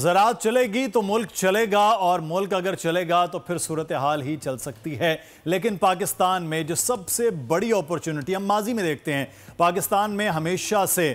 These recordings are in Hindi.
ज़रात चलेगी तो मुल्क चलेगा और मुल्क अगर चलेगा तो फिर सूरत हाल ही चल सकती है लेकिन पाकिस्तान में जो सबसे बड़ी अपॉर्चुनिटी हम माजी में देखते हैं पाकिस्तान में हमेशा से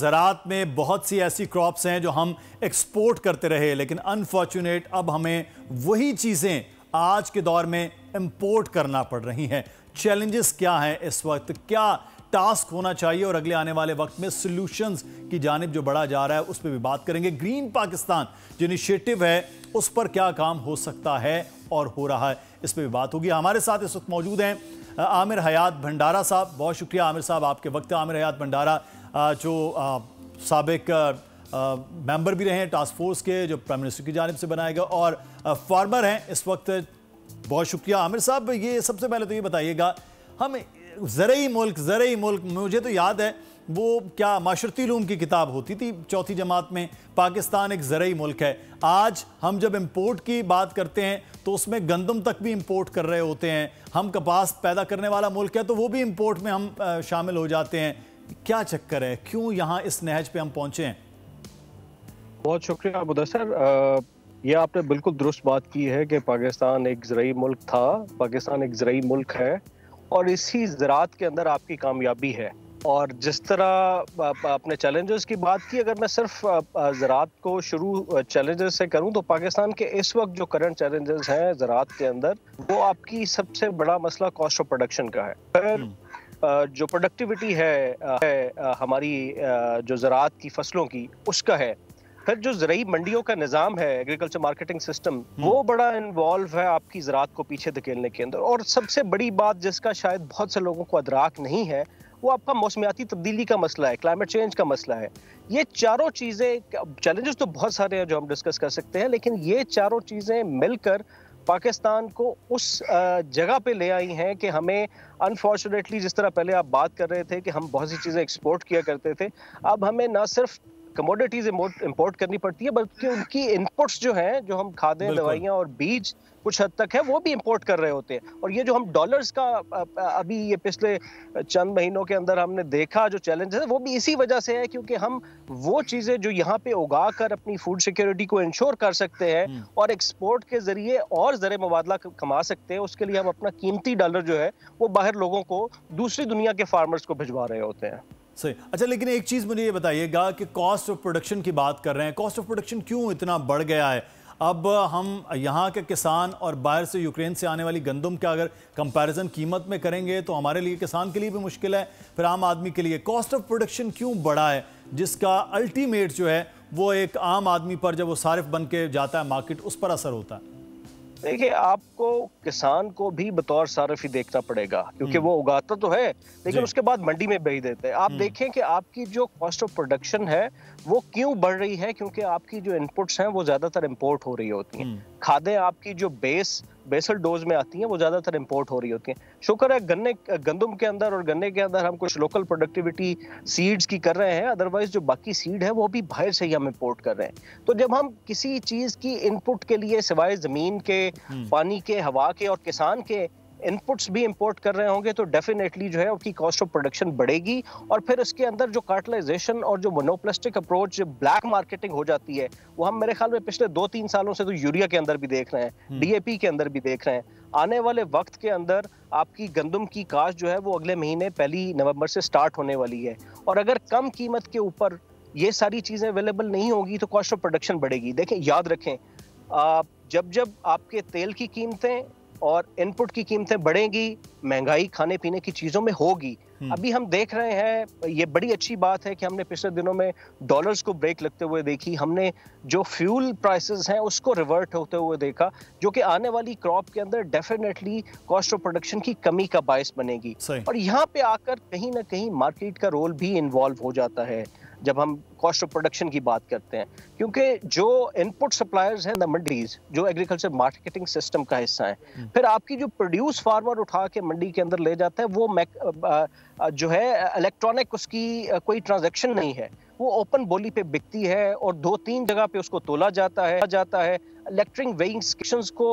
ज़रात में बहुत सी ऐसी क्रॉप्स हैं जो हम एक्सपोर्ट करते रहे लेकिन अनफॉर्चुनेट अब हमें वही चीज़ें आज के दौर में इम्पोर्ट करना पड़ रही हैं चैलेंजेस क्या हैं इस वक्त क्या टास्क होना चाहिए और अगले आने वाले वक्त में सोल्यूशंस की जानब जो बढ़ा जा रहा है उस पर भी बात करेंगे ग्रीन पाकिस्तान जो इनिशिएटिव है उस पर क्या काम हो सकता है और हो रहा है इस पर भी बात होगी हमारे साथ इस वक्त मौजूद हैं आमिर हयात भंडारा साहब बहुत शुक्रिया आमिर साहब आपके वक्त आमिर हयात भंडारा जो सबक मेंबर भी रहे हैं टास्क फोर्स के जो प्राइम मिनिस्टर की जानब से बनाए गए और फार्मर हैं इस वक्त बहुत शुक्रिया आमिर साहब ये सबसे पहले तो ये बताइएगा हम ज़रूरी मुल्क ज़रूरी मुल्क मुझे तो याद है वो क्या माशरती लूम की किताब होती थी चौथी जमात में पाकिस्तान एक ज़रूरी मुल्क है आज हम जब इम्पोर्ट की बात करते हैं तो उसमें गंदम तक भी इम्पोर्ट कर रहे होते हैं हम कपास पैदा करने वाला मुल्क है तो वो भी इम्पोर्ट में हम शामिल हो जाते हैं क्या चक्कर है क्यों यहाँ इस नहज पर हम पहुँचे हैं बहुत शुक्रिया मुदसर ये आपने बिल्कुल दुरुस्त बात की है कि पाकिस्तान एक ज़रूरी मुल्क था पाकिस्तान एक ज़रूरी मुल्क है और इसी ज़रात के अंदर आपकी कामयाबी है और जिस तरह आपने चैलेंजेस की बात की अगर मैं सिर्फ ज़रात को शुरू चैलेंजेस से करूं तो पाकिस्तान के इस वक्त जो करंट चैलेंजेस हैं ज़रात के अंदर वो आपकी सबसे बड़ा मसला कॉस्ट ऑफ प्रोडक्शन का है हम्म। जो प्रोडक्टिविटी है, है हमारी जो ज़रात की फसलों की उसका है फिर जो जरिए मंडियों का निज़ाम है एग्रीकल्चर मार्केटिंग सिस्टम वो बड़ा इन्वॉल्व है आपकी ज़रात को पीछे धकेलने के अंदर और सबसे बड़ी बात जिसका शायद बहुत से लोगों को अदराक नहीं है वो आपका मौसमियाती तब्दीली का मसला है क्लाइमेट चेंज का मसला है ये चारों चीज़ें चैलेंजेस तो बहुत सारे हैं जो हम डिस्कस कर सकते हैं लेकिन ये चारों चीज़ें मिलकर पाकिस्तान को उस जगह पे ले आई हैं कि हमें अनफॉर्चुनेटली जिस तरह पहले आप बात कर रहे थे कि हम बहुत सी चीज़ें एक्सपोर्ट किया करते थे अब हमें ना सिर्फ कमोडिटीज इम्पोर्ट करनी पड़ती है बल्कि उनकी इनपुट्स जो है जो हम खादे दवाइयाँ और बीज कुछ हद तक है वो भी इम्पोर्ट कर रहे होते हैं और ये जो हम डॉलर्स का अभी ये पिछले चंद महीनों के अंदर हमने देखा जो चैलेंज है वो भी इसी वजह से है क्योंकि हम वो चीज़ें जो यहाँ पे उगा कर अपनी फूड सिक्योरिटी को इंश्योर कर सकते हैं हम्म। और एक्सपोर्ट के जरिए और जर मुबादला कमा सकते हैं उसके लिए हम अपना कीमती डॉलर जो है वो बाहर लोगों को दूसरी दुनिया के फार्मर्स को भिजवा रहे होते हैं सही अच्छा लेकिन एक चीज़ मुझे ये बताइएगा कि कॉस्ट ऑफ प्रोडक्शन की बात कर रहे हैं कॉस्ट ऑफ प्रोडक्शन क्यों इतना बढ़ गया है अब हम यहाँ के किसान और बाहर से यूक्रेन से आने वाली गंदम का अगर कंपैरिजन कीमत में करेंगे तो हमारे लिए किसान के लिए भी मुश्किल है फिर आम आदमी के लिए कॉस्ट ऑफ प्रोडक्शन क्यों बढ़ा है जिसका अल्टीमेट जो है वो एक आम आदमी पर जब वो सारिफ बन के जाता है मार्केट उस पर असर होता है देखिए आपको किसान को भी बतौर ही देखना पड़ेगा क्योंकि हम्म। वो उगाता तो है लेकिन उसके बाद मंडी में बेच देते हैं आप हम्म। देखें कि आपकी जो कॉस्ट ऑफ प्रोडक्शन है वो क्यों बढ़ रही है क्योंकि आपकी जो इनपुट्स हैं वो ज़्यादातर इम्पोर्ट हो रही होती हैं हम्म। खादें आपकी जो बेस बेसल डोज में आती हैं वो ज़्यादातर इम्पोर्ट हो रही होती हैं शुक्र है गन्ने गंदम के अंदर और गन्ने के अंदर हम कुछ लोकल प्रोडक्टिविटी सीड्स की कर रहे हैं अदरवाइज जो बाकी सीड है वो भी बाहर से ही हम इम्पोर्ट कर रहे हैं तो जब हम किसी चीज़ की इनपुट के लिए सिवाय ज़मीन के हम्म। पानी के हवा के और किसान के इनपुट्स भी इम्पोर्ट कर रहे होंगे तो डेफिनेटली जो है उसकी कॉस्ट ऑफ प्रोडक्शन बढ़ेगी और फिर उसके अंदर जो कार्टलाइजेशन और जो मोनोप्लास्टिक अप्रोच ब्लैक मार्केटिंग हो जाती है वो हम मेरे ख्याल में पिछले दो तीन सालों से तो यूरिया के अंदर भी देख रहे हैं डीएपी हम्म। के अंदर भी देख रहे हैं आने वाले वक्त के अंदर आपकी गंदम की काश जो है वो अगले महीने पहली नवंबर से स्टार्ट होने वाली है और अगर कम कीमत के ऊपर ये सारी चीज़ें अवेलेबल नहीं होगी तो कॉस्ट ऑफ प्रोडक्शन बढ़ेगी देखें याद रखें जब जब आपके तेल की कीमतें और इनपुट की कीमतें बढ़ेंगी महंगाई खाने पीने की चीज़ों में होगी हम्म। अभी हम देख रहे हैं ये बड़ी अच्छी बात है कि हमने पिछले दिनों में डॉलर्स को ब्रेक लगते हुए देखी हमने जो फ्यूल प्राइसेस हैं उसको रिवर्ट होते हुए देखा जो कि आने वाली क्रॉप के अंदर डेफिनेटली कॉस्ट ऑफ प्रोडक्शन की कमी का बायस बनेगी और यहाँ पे आकर कहीं ना कहीं मार्केट का रोल भी इन्वॉल्व हो जाता है जब हम कॉस्ट ऑफ प्रोडक्शन की बात करते हैं क्योंकि जो इनपुट सप्लायर्स हैं द मंडीज जो एग्रीकल्चर मार्केटिंग सिस्टम का हिस्सा है हम्म। फिर आपकी जो प्रोड्यूस फार्मर उठा के मंडी के अंदर ले जाता है वो जो है इलेक्ट्रॉनिक उसकी कोई ट्रांजेक्शन नहीं है वो ओपन बोली पे बिकती है और दो तीन जगह पे उसको तोला जाता है जाता है इलेक्ट्रिक वेइंग स्टेशन को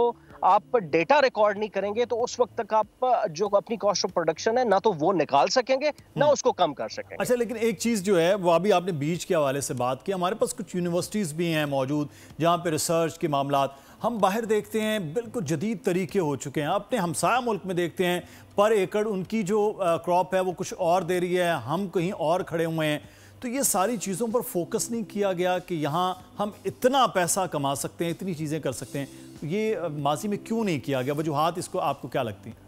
आप डेटा रिकॉर्ड नहीं करेंगे तो उस वक्त तक आप जो अपनी कॉस्ट ऑफ प्रोडक्शन है ना तो वो निकाल सकेंगे ना हम्म। उसको कम कर सकेंगे अच्छा लेकिन एक चीज़ जो है वो अभी आपने बीच के हवाले से बात की हमारे पास कुछ यूनिवर्सिटीज़ भी हैं मौजूद जहाँ पर रिसर्च के मामला हम बाहर देखते हैं बिल्कुल जदीद तरीके हो चुके हैं अपने हमसाया मुल्क में देखते हैं पर एकड़ उनकी जो क्रॉप है वो कुछ और दे रही है हम कहीं और खड़े हुए हैं तो ये सारी चीज़ों पर फोकस नहीं किया गया कि यहाँ हम इतना पैसा कमा सकते हैं इतनी चीज़ें कर सकते हैं तो ये माजी में क्यों नहीं किया गया वजूहत इसको आपको क्या लगती है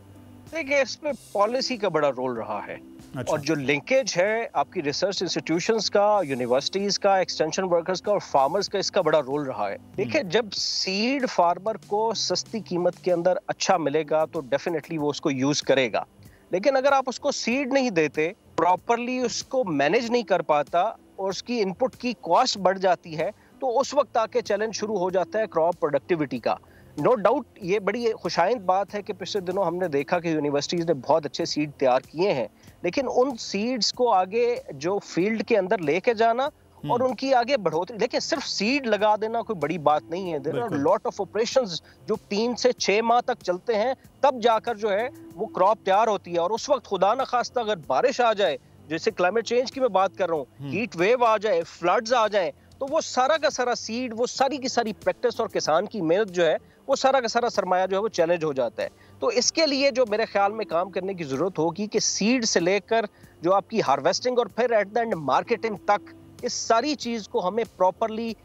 देखिए इसमें पॉलिसी का बड़ा रोल रहा है अच्छा। और जो लिंकेज है आपकी रिसर्च इंस्टीट्यूशंस का यूनिवर्सिटीज का एक्सटेंशन वर्कर्स का और फार्मर्स का इसका बड़ा रोल रहा है हम्म। देखिए जब सीड फार्मर को सस्ती कीमत के अंदर अच्छा मिलेगा तो डेफिनेटली वो उसको यूज करेगा लेकिन अगर आप उसको सीड नहीं देते प्रॉपरली उसको मैनेज नहीं कर पाता और उसकी इनपुट की कॉस्ट बढ़ जाती है तो उस वक्त आके चैलेंज शुरू हो जाता है क्रॉप प्रोडक्टिविटी का नो no डाउट ये बड़ी खुशाइंद बात है कि पिछले दिनों हमने देखा कि यूनिवर्सिटीज़ ने बहुत अच्छे सीड तैयार किए हैं लेकिन उन सीड्स को आगे जो फील्ड के अंदर लेके जाना और हम्म। उनकी आगे बढ़ोतरी देखिए सिर्फ सीड लगा देना कोई बड़ी बात नहीं है लॉट ऑफ ऑपरेशन जो तीन से छह माह तक चलते हैं तब जाकर जो है वो क्रॉप तैयार होती है और उस वक्त खुदा ना खास्ता अगर बारिश आ जाए जैसे क्लाइमेट चेंज की मैं बात कर रहा हूँ हीट हम्म। वेव आ जाए फ्लड्स आ जाए तो वो सारा का सारा सीड वो सारी की सारी प्रैक्टिस और किसान की मेहनत जो है वो सारा का सारा सरमाया जो है वो चैलेंज हो जाता है तो इसके लिए जो मेरे ख्याल में काम करने की ज़रूरत होगी कि सीड से लेकर जो आपकी हार्वेस्टिंग और फिर एट द एंड मार्केटिंग तक इस सारी चीज़ को हमें प्रॉपरली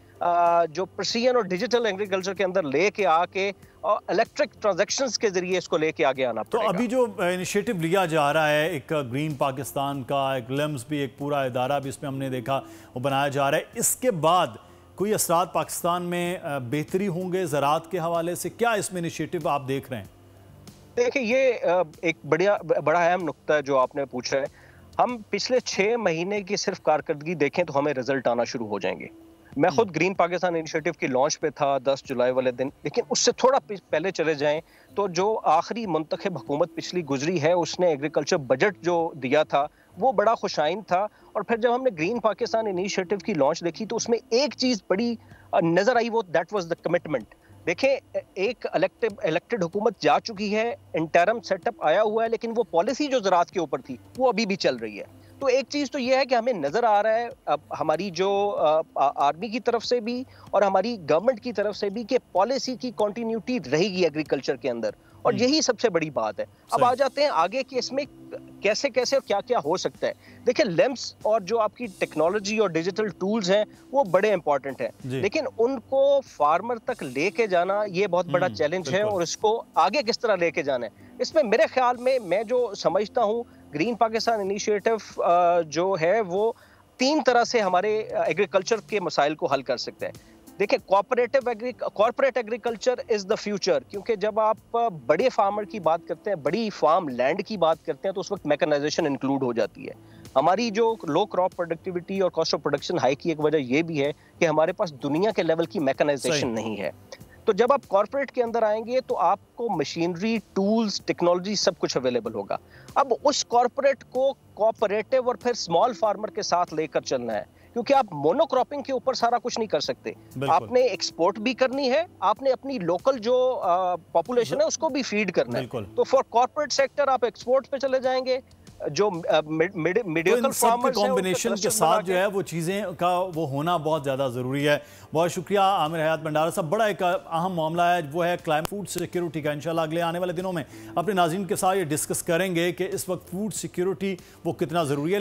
जो प्रसियन और डिजिटल एग्रीकल्चर के अंदर लेके आके और इलेक्ट्रिक ट्रांजेक्शन के जरिए इसको लेके आगे आना तो अभी जो इनिशिएटिव लिया जा रहा है एक ग्रीन पाकिस्तान का एक लम्स भी एक पूरा इदारा भी इसमें हमने देखा वो बनाया जा रहा है इसके बाद कोई असरा पाकिस्तान में बेहतरी होंगे ज़रात के हवाले से क्या इसमें इनिशिएटिव आप देख रहे हैं देखिए ये एक बढ़िया बड़ा अहम नुकता है जो आपने पूछा है हम पिछले छः महीने की सिर्फ कारकर्दगी देखें तो हमें रिजल्ट आना शुरू हो जाएंगे मैं खुद ग्रीन पाकिस्तान इनिशिएटिव की लॉन्च पे था 10 जुलाई वाले दिन लेकिन उससे थोड़ा पहले चले जाएं तो जो आखिरी मंतखब हुकूमत पिछली गुजरी है उसने एग्रीकल्चर बजट जो दिया था वो बड़ा खुशाइन था और फिर जब हमने ग्रीन पाकिस्तान इनिशिएटिव की लॉन्च देखी तो उसमें एक चीज़ बड़ी नज़र आई वो दैट वॉज द कमिटमेंट देखिए एक इलेक्टेड इलेक्टेड हुकूमत जा चुकी है इंटरम सेटअप आया हुआ है लेकिन वो पॉलिसी जो ज़रात के ऊपर थी वो अभी भी चल रही है तो एक चीज़ तो ये है कि हमें नज़र आ रहा है अब हमारी जो आर्मी की तरफ से भी और हमारी गवर्नमेंट की तरफ से भी कि पॉलिसी की कॉन्टीन्यूटी रहेगी एग्रीकल्चर के अंदर और हम्म। यही सबसे बड़ी बात है अब आ जाते हैं आगे कि इसमें कैसे कैसे और क्या क्या हो सकता है देखिए लेम्स और जो आपकी टेक्नोलॉजी और डिजिटल टूल्स हैं वो बड़े इंपॉर्टेंट हैं लेकिन उनको फार्मर तक लेके जाना ये बहुत बड़ा चैलेंज हम्म, है और इसको आगे किस तरह लेके जाना है इसमें मेरे ख्याल में मैं जो समझता हूँ ग्रीन पाकिस्तान इनिशिएटिव जो है वो तीन तरह से हमारे एग्रीकल्चर के मसाइल को हल कर सकते हैं देखिए cooperative agri corporate agriculture is the future क्योंकि जब आप बड़े फार्मर की बात करते हैं बड़ी फार्म लैंड की बात करते हैं तो उस वक्त मैकेनाइजेशन इंक्लूड हो जाती है हमारी जो लो क्रॉप प्रोडक्टिविटी और कॉस्ट ऑफ प्रोडक्शन हाई की एक वजह यह भी है कि हमारे पास दुनिया के लेवल की मैकेनाइजेशन नहीं है तो जब आप कॉरपोरेट के अंदर आएंगे तो आपको मशीनरी टूल्स टेक्नोलॉजी सब कुछ अवेलेबल होगा अब उस कॉरपोरेट को कॉपरेटिव और फिर स्मॉल फार्मर के साथ लेकर चलना है क्योंकि आप मोनोक्रॉपिंग के ऊपर सारा कुछ नहीं कर सकते आपने एक्सपोर्ट भी करनी है आपने अपनी लोकल जो पॉपुलेशन है उसको भी फीड करना है तो फॉर कॉर्पोरेट सेक्टर आप एक्सपोर्ट पे चले जाएंगे जो मिडिल तो कॉम्बिनेशन के साथ जो है वो चीज़ें का वो होना बहुत ज़्यादा ज़रूरी है बहुत शुक्रिया आमिर हयात भंडारा साहब बड़ा एक अहम मामला है वो है क्लाइम फूड सिक्योरिटी का इंशाल्लाह अगले आने वाले दिनों में अपने नाजीन के साथ ये डिस्कस करेंगे कि इस वक्त फूड सिक्योरिटी वो कितना ज़रूरी है